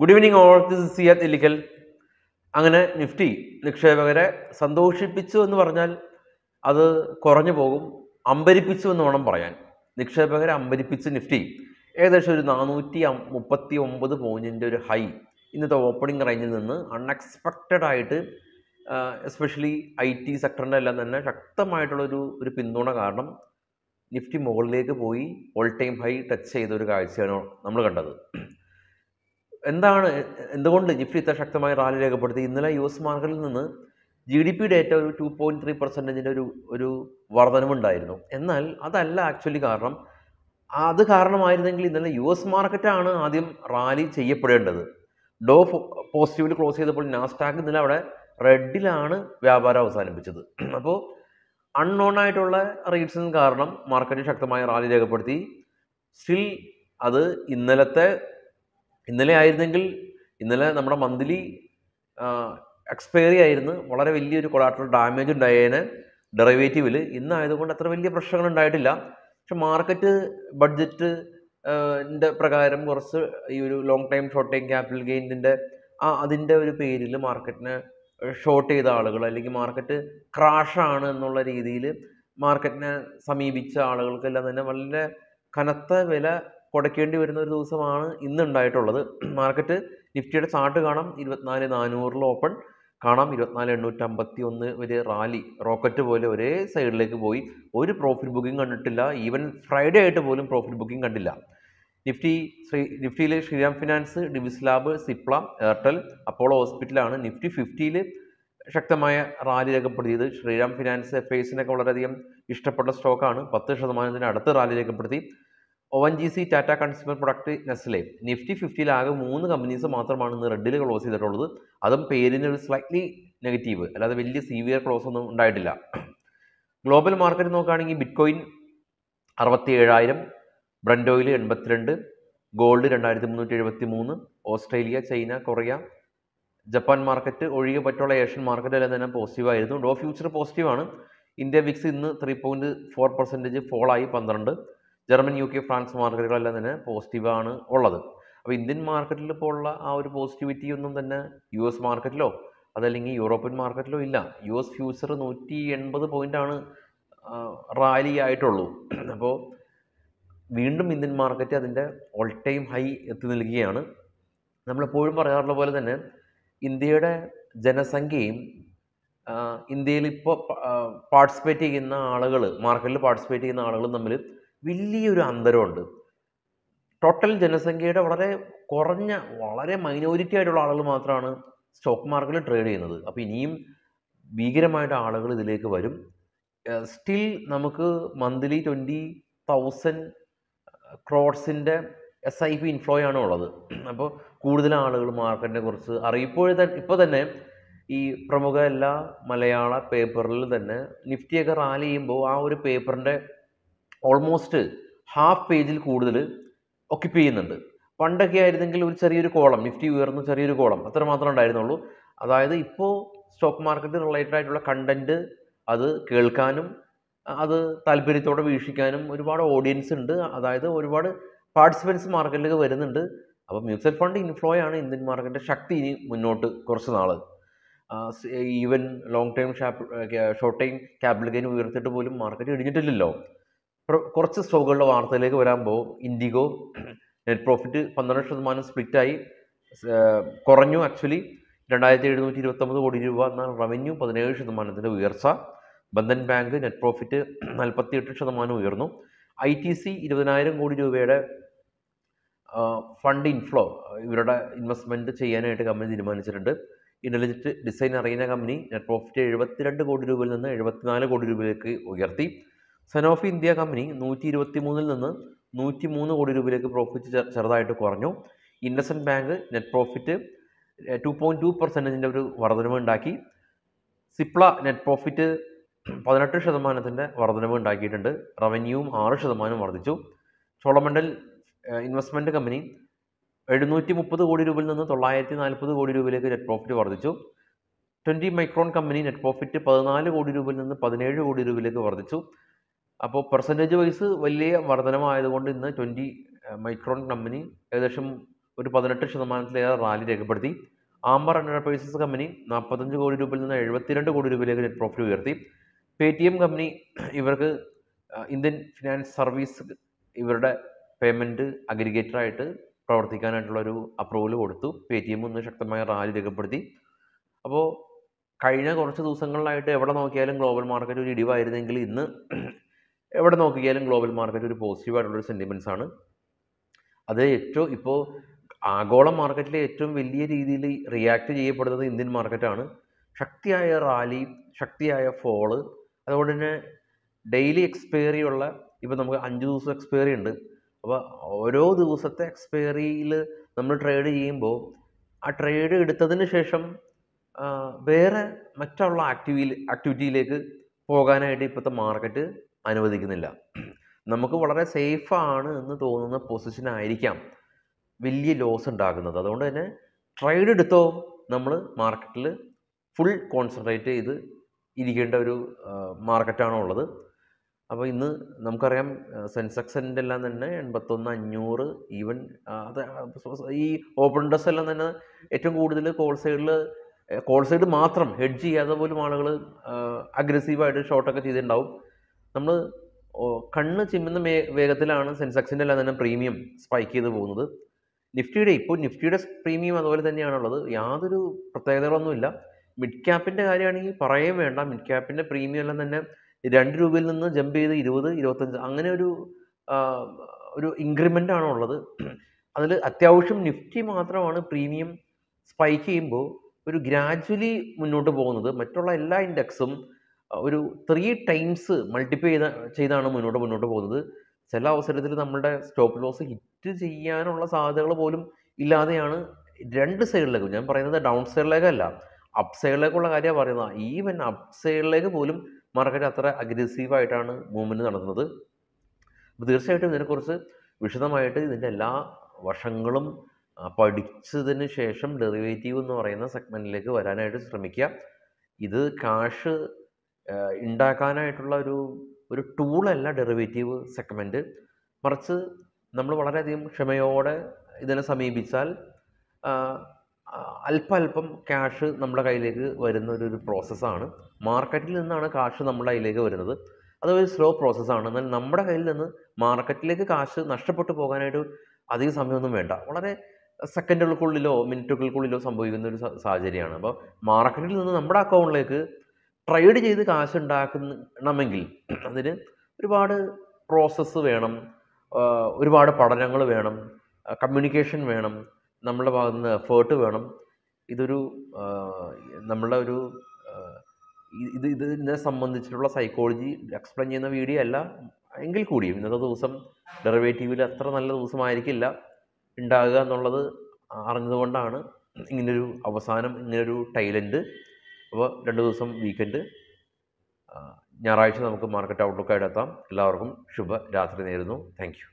good evening all this is Siyad Illikkal അങ്ങനെ Nifty നിക്ഷേപകരെ സന്തോഷിപ്പിച്ചു എന്ന് പറഞ്ഞാൽ അത് കുറഞ്ഞു പോകും അമ്പരിപ്പിച്ചു എന്ന് വേണം പറയാൻ നിക്ഷേപകരെ അമ്പരിപ്പിച്ച് നിഫ്റ്റി ഏകദേശം ഒരു നാനൂറ്റി മുപ്പത്തി ഒമ്പത് പോയിൻറ്റിൻ്റെ ഒരു ഹൈ ഇന്നത്തെ ഓപ്പണിംഗ് റേഞ്ചിൽ നിന്ന് അൺഎക്സ്പെക്റ്റഡ് ആയിട്ട് എസ്പെഷ്യലി ഐ ടി സെക്ടറിൻ്റെ എല്ലാം തന്നെ ശക്തമായിട്ടുള്ളൊരു ഒരു പിന്തുണ കാരണം നിഫ്റ്റി മുകളിലേക്ക് പോയി ഓൾ ടൈം ഹൈ ടച്ച് ചെയ്ത ഒരു കാഴ്ചയാണ് നമ്മൾ കണ്ടത് എന്താണ് എന്തുകൊണ്ട് ജിഫ്രി ഇത്ര ശക്തമായ റാലി രേഖപ്പെടുത്തി ഇന്നലെ യു എസ് മാർക്കറ്റിൽ നിന്ന് ജി ഡി പി ഡേറ്റ ഒരു ടു പോയിൻറ്റ് ത്രീ പെർസെൻറ്റേജിൻ്റെ ഒരു ഒരു വർധനമുണ്ടായിരുന്നു എന്നാൽ അതല്ല ആക്ച്വലി കാരണം അത് കാരണമായിരുന്നെങ്കിൽ ഇന്നലെ യു എസ് മാർക്കറ്റാണ് ആദ്യം റാലി ചെയ്യപ്പെടേണ്ടത് ഡോ പോസിറ്റീവിൽ ക്ലോസ് ചെയ്തപ്പോൾ നാസ്റ്റാക്ക് ഇന്നലെ അവിടെ റെഡിലാണ് വ്യാപാരം അവസാനിപ്പിച്ചത് അപ്പോൾ അൺനോൺ ആയിട്ടുള്ള റീഡ്സിന് കാരണം മാർക്കറ്റ് ശക്തമായ റാലി രേഖപ്പെടുത്തി സ്റ്റിൽ അത് ഇന്നലത്തെ ഇന്നലെ ആയിരുന്നെങ്കിൽ ഇന്നലെ നമ്മുടെ മന്ത്ലി എക്സ്പയറി ആയിരുന്നു വളരെ വലിയൊരു കൊളാട്രൽ ഡാമേജ് ഉണ്ടായേനെ ഡെറിവേറ്റീവിൽ ഇന്നായതുകൊണ്ട് അത്ര വലിയ പ്രശ്നങ്ങൾ ഉണ്ടായിട്ടില്ല പക്ഷെ മാർക്കറ്റ് ബഡ്ജറ്റ് പ്രകാരം കുറച്ച് ഈ ഒരു long time short time capital ഗെയിൻസിൻ്റെ ആ അതിൻ്റെ ഒരു പേരിൽ മാർക്കറ്റിനെ ഷോർട്ട് ചെയ്ത ആളുകൾ അല്ലെങ്കിൽ മാർക്കറ്റ് ക്രാഷാണ് എന്നുള്ള രീതിയിൽ മാർക്കറ്റിനെ സമീപിച്ച ആളുകൾക്കെല്ലാം തന്നെ വളരെ കനത്ത വില കുടയ്ക്കേണ്ടി വരുന്ന ഒരു ദിവസമാണ് ഇന്നുണ്ടായിട്ടുള്ളത് മാർക്കറ്റ് നിഫ്റ്റിയുടെ ചാർട്ട് കാണാം ഇരുപത്തിനാല് നാനൂറിൽ ഓപ്പൺ കാണാം ഇരുപത്തിനാല് അമ്പത്തി ഒന്ന് ഒരു റാലി റോക്കറ്റ് പോലെ ഒരേ സൈഡിലേക്ക് പോയി ഒരു പ്രോഫിറ്റ് ബുക്കിംഗ് കണ്ടിട്ടില്ല ഈവൻ ഫ്രൈഡേ ആയിട്ട് പോലും പ്രോഫിറ്റ് ബുക്കിംഗ് കണ്ടില്ല നിഫ്റ്റി ശ്രീ നിഫ്റ്റിയിലെ Shriram finance Divis lab Cipla Airtel Apollo ഹോസ്പിറ്റലാണ് നിഫ്റ്റി ഫിഫ്റ്റിയിൽ ശക്തമായ റാലി രേഖപ്പെടുത്തിയത് ശ്രീരാം ഫിനാൻസ് എഫ് ഐസിനൊക്കെ വളരെയധികം ഇഷ്ടപ്പെട്ട സ്റ്റോക്കാണ് പത്ത് ശതമാനത്തിന് അടുത്ത് റാലി രേഖപ്പെടുത്തി O N G C Tata consumer product Nestle Nifty ഫിഫ്റ്റിയിൽ ആകെ മൂന്ന് കമ്പനീസ് മാത്രമാണ് ഇന്ന് റെഡിൽ ക്ലോസ് ചെയ്തിട്ടുള്ളത് അതും പേരിന് ഒരു സ്ലൈറ്റ്ലി നെഗറ്റീവ് അല്ലാതെ വലിയ സീവിയർ ക്ലോസ് ഒന്നും ഉണ്ടായിട്ടില്ല ഗ്ലോബൽ മാർക്കറ്റ് നോക്കുകയാണെങ്കിൽ ബിറ്റ്കോയിൻ അറുപത്തി ഏഴായിരം ബ്രണ്ടോയിൽ എൺപത്തിരണ്ട് ഗോൾഡ് രണ്ടായിരത്തി മുന്നൂറ്റി എഴുപത്തി മൂന്ന് Australia China Korea Japan market ഒഴികെ പറ്റുള്ള ഏഷ്യൻ മാർക്കറ്റ് എല്ലാം തന്നെ പോസിറ്റീവ് ആയിരുന്നു ഡോ ഫ്യൂച്ചർ പോസിറ്റീവ് ആണ് ഇന്ത്യ വിക്സ് ഇന്ന് ത്രീ പോയിൻറ്റ് ഫോർ പെർസെൻറ്റേജ് ഫോളായി പന്ത്രണ്ട് ജർമ്മൻ യു കെ ഫ്രാൻസ് മാർക്കറ്റുകളെല്ലാം തന്നെ പോസിറ്റീവാണ് ഉള്ളത് അപ്പോൾ ഇന്ത്യൻ മാർക്കറ്റിൽ ഇപ്പോൾ ഉള്ള ആ ഒരു പോസിറ്റിവിറ്റി ഒന്നും തന്നെ യു എസ് മാർക്കറ്റിലോ അതല്ലെങ്കിൽ യൂറോപ്യൻ മാർക്കറ്റിലോ ഇല്ല യു എസ് ഫ്യൂച്ചർ നൂറ്റി എൺപത് പോയിൻ്റാണ് റാലി ആയിട്ടുള്ളൂ അപ്പോൾ വീണ്ടും ഇന്ത്യൻ മാർക്കറ്റ് അതിൻ്റെ ഓൾ ടൈം ഹൈ എത്തി നിൽക്കുകയാണ് നമ്മളെപ്പോഴും പറയാറുള്ള പോലെ തന്നെ ഇന്ത്യയുടെ ജനസംഖ്യയും ഇന്ത്യയിൽ ഇപ്പോൾ പാർട്ടിസിപ്പേറ്റ് ചെയ്യുന്ന ആളുകൾ മാർക്കറ്റിൽ പാർട്ടിസിപ്പേറ്റ് ചെയ്യുന്ന ആളുകളും തമ്മിൽ വലിയൊരു അന്തരമുണ്ട് ടോട്ടൽ ജനസംഖ്യയുടെ വളരെ കുറഞ്ഞ വളരെ മൈനോറിറ്റി ആയിട്ടുള്ള ആളുകൾ മാത്രമാണ് സ്റ്റോക്ക് മാർക്കറ്റിൽ ട്രേഡ് ചെയ്യുന്നത് അപ്പോൾ ഇനിയും ഭീകരമായിട്ട് ആളുകൾ ഇതിലേക്ക് വരും സ്റ്റിൽ നമുക്ക് മന്ത്ലി ട്വൻറ്റി തൗസൻഡ് ക്രോഡ്സിൻ്റെ എസ് ഐ പി ഇൻഫ്ലോ ആണ് ഉള്ളത് അപ്പോൾ കൂടുതൽ ആളുകൾ മാർക്കറ്റിനെ കുറിച്ച് അറിയിപ്പോഴേ തന്നെ ഇപ്പോൾ തന്നെ ഈ പ്രമുഖ എല്ലാ മലയാള പേപ്പറിൽ തന്നെ നിഫ്റ്റിയൊക്കെ റാലി ചെയ്യുമ്പോൾ ആ ഒരു പേപ്പറിൻ്റെ ഓൾമോസ്റ്റ് ഹാഫ് പേജിൽ കൂടുതൽ ഒക്യുപ്പൈ ചെയ്യുന്നുണ്ട് പണ്ടൊക്കെ ആയിരുന്നെങ്കിൽ ഒരു ചെറിയൊരു കോളം നിഫ്റ്റി ഉയർന്ന ചെറിയൊരു കോളം അത്ര മാത്രമേ ഉണ്ടായിരുന്നുള്ളൂ അതായത് ഇപ്പോൾ സ്റ്റോക്ക് മാർക്കറ്റ് റിലേറ്റഡ് ആയിട്ടുള്ള കണ്ടൻറ്റ് അത് കേൾക്കാനും അത് താല്പര്യത്തോടെ വീക്ഷിക്കാനും ഒരുപാട് ഓഡിയൻസ് ഉണ്ട് അതായത് ഒരുപാട് പാർട്ടിസിപ്പൻസ് മാർക്കറ്റിലേക്ക് വരുന്നുണ്ട് അപ്പോൾ മ്യൂച്വൽ ഫണ്ട് ഇൻഫ്ലോയാണ് ഇന്ത്യൻ മാർക്കറ്റിൻ്റെ ശക്തി ഇനി മുന്നോട്ട് കുറച്ച് നാൾ even long time short time capital gain ഉയർത്തിയിട്ട് പോലും മാർക്കറ്റ് ഇടിഞ്ഞിട്ടില്ലല്ലോ കുറച്ച് സ്റ്റോക്കുകളുടെ വാർത്തയിലേക്ക് വരാൻ പോകും ഇൻഡിഗോ നെറ്റ് പ്രോഫിറ്റ് പന്ത്രണ്ട് ശതമാനം സ്പ്ലിറ്റായി കുറഞ്ഞു ആക്ച്വലി രണ്ടായിരത്തി എഴുന്നൂറ്റി ഇരുപത്തൊമ്പത് കോടി രൂപ എന്നാൽ റവന്യൂ പതിനേഴ് ശതമാനത്തിൻ്റെ ഉയർച്ച ബന്ധൻ ബാങ്ക് നെറ്റ് പ്രോഫിറ്റ് നാൽപ്പത്തിയെട്ട് ശതമാനം ഉയർന്നു ഐ ടി സി ഇരുപതിനായിരം കോടി രൂപയുടെ ഫണ്ട് ഇൻഫ്ലോ ഇവരുടെ ഇൻവെസ്റ്റ്മെൻറ്റ് ചെയ്യാനായിട്ട് കമ്പനി തീരുമാനിച്ചിട്ടുണ്ട് ഇൻ്റലിജൻറ്റ് ഡിസൈൻ അറിയുന്ന കമ്പനി നെറ്റ് പ്രോഫിറ്റ് എഴുപത്തിരണ്ട് കോടി രൂപയിൽ നിന്ന് എഴുപത്തിനാല് കോടി രൂപയിലേക്ക് ഉയർത്തി സനോഫി ഇന്ത്യ കമ്പനി നൂറ്റി ഇരുപത്തി മൂന്നിൽ നിന്ന് നൂറ്റി മൂന്ന് കോടി രൂപയിലേക്ക് പ്രോഫിറ്റ് ചെറുതായിട്ട് കുറഞ്ഞു IndusInd bank net profit two point two പെർസെൻറ്റേജിൻ്റെ ഒരു വർധനവ് ഉണ്ടാക്കി സിപ്ല നെറ്റ് പ്രോഫിറ്റ് പതിനെട്ട് ശതമാനത്തിൻ്റെ വർധനവ് ഉണ്ടാക്കിയിട്ടുണ്ട് റവന്യൂവും ആറ് ശതമാനം വർദ്ധിച്ചു ചോളമണ്ഡൽ ഇൻവെസ്റ്റ്മെൻറ്റ് കമ്പനി എഴുന്നൂറ്റി മുപ്പത് കോടി രൂപയിൽ നിന്ന് തൊള്ളായിരത്തി നാൽപ്പത് കോടി രൂപയിലേക്ക് നെറ്റ് പ്രോഫിറ്റ് വർദ്ധിച്ചു twenty micron company net profit പതിനാല് കോടി രൂപയിൽ നിന്ന് പതിനേഴ് കോടി രൂപയിലേക്ക് വർദ്ധിച്ചു അപ്പോൾ പെർസെൻറ്റേജ് വൈസ് വലിയ വർധനമായതുകൊണ്ട് ഇന്ന് ട്വൻറ്റി മൈക്രോൺ കമ്പനി ഏകദേശം ഒരു പതിനെട്ട് ശതമാനത്തിലേറെ റാലി രേഖപ്പെടുത്തി ആംബർ എൻ്റർപ്രൈസസ് കമ്പനി നാൽപ്പത്തഞ്ച് കോടി രൂപയിൽ നിന്ന് എഴുപത്തിരണ്ട് കോടി രൂപയിലേക്ക് നെറ്റ് പ്രോഫിറ്റ് ഉയർത്തി പേ ടി എം കമ്പനി ഇവർക്ക് ഇന്ത്യൻ ഫിനാൻസ് സർവീസ് ഇവരുടെ പേയ്മെൻറ്റ് അഗ്രിഗേറ്ററായിട്ട് പ്രവർത്തിക്കാനായിട്ടുള്ള ഒരു അപ്രൂവൽ കൊടുത്തു പേ ടി എം ഒന്ന് ശക്തമായ റാലി രേഖപ്പെടുത്തി അപ്പോൾ കഴിഞ്ഞ കുറച്ച് ദിവസങ്ങളിലായിട്ട് എവിടെ നോക്കിയാലും ഗ്ലോബൽ മാർക്കറ്റ് ഒരു ഇടിവായിരുന്നെങ്കിൽ ഇന്ന് എവിടെ നോക്കിയാലും ഗ്ലോബൽ മാർക്കറ്റ് ഒരു പോസിറ്റീവായിട്ടുള്ളൊരു സെൻറ്റിമെൻസ് ആണ് അത് ഏറ്റവും ഇപ്പോൾ ആഗോള മാർക്കറ്റിലെ ഏറ്റവും വലിയ രീതിയിൽ റിയാക്ട് ചെയ്യപ്പെടുന്നത് ഇന്ത്യൻ മാർക്കറ്റാണ് ശക്തിയായ റാലി ശക്തിയായ ഫോള് അതുകൊണ്ട് തന്നെ ഡെയിലി ഉള്ള ഇപ്പോൾ നമുക്ക് അഞ്ച് ദിവസം എക്സ്പയറി ഉണ്ട് അപ്പോൾ ഓരോ ദിവസത്തെ എക്സ്പയറിയിൽ നമ്മൾ ട്രേഡ് ചെയ്യുമ്പോൾ ആ ട്രേഡ് എടുത്തതിന് ശേഷം വേറെ മറ്റുള്ള ആക്ടിവിറ്റിയിലേക്ക് പോകാനായിട്ട് ഇപ്പോഴത്തെ മാർക്കറ്റ് അനുവദിക്കുന്നില്ല നമുക്ക് വളരെ സേഫാണ് എന്ന് തോന്നുന്ന പൊസിഷനായിരിക്കാം വലിയ ലോസ് ഉണ്ടാകുന്നത് അതുകൊണ്ട് തന്നെ ട്രേഡ് എടുത്തോ നമ്മൾ മാർക്കറ്റിൽ ഫുൾ കോൺസെൻട്രേറ്റ് ചെയ്ത് ഇരിക്കേണ്ട ഒരു മാർക്കറ്റാണോ ഉള്ളത് അപ്പോൾ ഇന്ന് നമുക്കറിയാം സെൻസെക്സിൻ്റെ എല്ലാം തന്നെ എൺപത്തൊന്ന് അഞ്ഞൂറ് ഈവൻ അത് ഈ ഓപ്പൺ ഇൻട്രസ്റ്റ് എല്ലാം തന്നെ ഏറ്റവും കൂടുതൽ കോൾ സൈഡിൽ കോൾ സൈഡ് മാത്രം ഹെഡ്ജ് ചെയ്യാതെ പോലും ആളുകൾ അഗ്രസീവായിട്ട് ഷോർട്ടൊക്കെ ചെയ്തിട്ടുണ്ടാവും നമ്മൾ കണ്ണ് ചിമ്മുന്ന വേഗത്തിലാണ് സെൻസെക്സിൻ്റെ എല്ലാം തന്നെ പ്രീമിയം സ്പൈക്ക് ചെയ്ത് പോകുന്നത് നിഫ്റ്റിയുടെ ഇപ്പോൾ നിഫ്റ്റിയുടെ പ്രീമിയം അതുപോലെ തന്നെയാണുള്ളത് യാതൊരു പ്രത്യേകതകളൊന്നുമില്ല മിഡ് ക്യാപ്പിൻ്റെ കാര്യമാണെങ്കിൽ പറയുകയും വേണ്ട മിഡ് ക്യാപ്പിൻ്റെ പ്രീമിയം എല്ലാം തന്നെ രണ്ട് രൂപയിൽ നിന്ന് ജമ്പ് ചെയ്ത് ഇരുപത് ഇരുപത്തഞ്ച് അങ്ങനെ ഒരു ഒരു ഇൻക്രിമെൻ്റ് ആണ് ഉള്ളത് അതിൽ അത്യാവശ്യം നിഫ്റ്റി മാത്രമാണ് പ്രീമിയം സ്പൈക്ക് ചെയ്യുമ്പോൾ ഒരു ഗ്രാജ്വലി മുന്നോട്ട് പോകുന്നത് മറ്റുള്ള എല്ലാ ഇൻഡെക്സും ഒരു ത്രീ ടൈംസ് മൾട്ടിപ്ലൈ ചെയ്ത ചെയ്താണ് മുന്നോട്ട് മുന്നോട്ട് പോകുന്നത് ചില അവസരത്തിൽ നമ്മുടെ സ്റ്റോപ്പ് ലോസ് ഹിറ്റ് ചെയ്യാനുള്ള സാധ്യതകൾ പോലും ഇല്ലാതെയാണ് രണ്ട് സൈഡിലേക്കും ഞാൻ പറയുന്നത് ഡൗൺ സൈഡിലേക്കല്ല അപ്പ് സൈഡിലേക്കുള്ള കാര്യമാണ് പറയുന്നത് ഈവൻ അപ്പ് സൈഡിലേക്ക് പോലും മാർക്കറ്റ് അത്ര അഗ്രസീവായിട്ടാണ് മൂവ്മെൻറ്റ് നടത്തുന്നത് തീർച്ചയായിട്ടും ഇതിനെക്കുറിച്ച് വിശദമായിട്ട് ഇതിൻ്റെ എല്ലാ വശങ്ങളും പഠിച്ചതിന് ശേഷം ഡെറിവേറ്റീവ് എന്ന് പറയുന്ന സെഗ്മെൻറ്റിലേക്ക് വരാനായിട്ട് ശ്രമിക്കുക ഇത് കാഷ് ഉണ്ടാക്കാനായിട്ടുള്ള ഒരു ഒരു ടൂളല്ല ഡെറിവേറ്റീവ് സെഗ്മെൻറ്റ് മറിച്ച് നമ്മൾ വളരെയധികം ക്ഷമയോടെ ഇതിനെ സമീപിച്ചാൽ അല്പ അല്പം ക്യാഷ് നമ്മുടെ കയ്യിലേക്ക് വരുന്ന ഒരു ഒരു പ്രോസസ്സാണ് മാർക്കറ്റിൽ നിന്നാണ് കാശ് നമ്മുടെ കയ്യിലേക്ക് വരുന്നത് അതൊരു സ്ലോ പ്രോസസ്സാണ് എന്നാൽ നമ്മുടെ കയ്യിൽ നിന്ന് മാർക്കറ്റിലേക്ക് കാശ് നഷ്ടപ്പെട്ടു പോകാനായിട്ട് അധികം സമയമൊന്നും വേണ്ട വളരെ സെക്കൻഡുകൾക്കുള്ളിലോ മിനിറ്റുകൾക്കുള്ളിലോ സംഭവിക്കുന്ന ഒരു സാഹചര്യമാണ് അപ്പോൾ മാർക്കറ്റിൽ നിന്ന് നമ്മുടെ അക്കൗണ്ടിലേക്ക് ട്രേഡ് ചെയ്ത് കാശുണ്ടാക്കണമെങ്കിൽ അതിന് ഒരുപാട് പ്രോസസ്സ് വേണം ഒരുപാട് പഠനങ്ങൾ വേണം കമ്മ്യൂണിക്കേഷൻ വേണം നമ്മളുടെ ഭാഗത്ത് നിന്ന് എഫേർട്ട് വേണം ഇതൊരു നമ്മളുടെ ഒരു ഇത് ഇതിനെ സംബന്ധിച്ചിട്ടുള്ള സൈക്കോളജി എക്സ്പ്ലെയിൻ ചെയ്യുന്ന വീഡിയോ അല്ല എങ്കിൽ കൂടിയും ഇന്നത്തെ ദിവസം ഡെറിവേറ്റീവിൽ അത്ര നല്ല ദിവസമായിരിക്കില്ല ഉണ്ടാകുക എന്നുള്ളത് അറിഞ്ഞതുകൊണ്ടാണ് ഇങ്ങനൊരു അവസാനം ഇങ്ങനൊരു ടൈലൻറ്റ് അപ്പോൾ രണ്ട് ദിവസം വീക്കെൻഡ് ഞായറാഴ്ച നമുക്ക് മാർക്കറ്റ് ഔട്ട്ലുക്കായിട്ട് എത്താം എല്ലാവർക്കും ശുഭരാത്രി നേരുന്നു താങ്ക്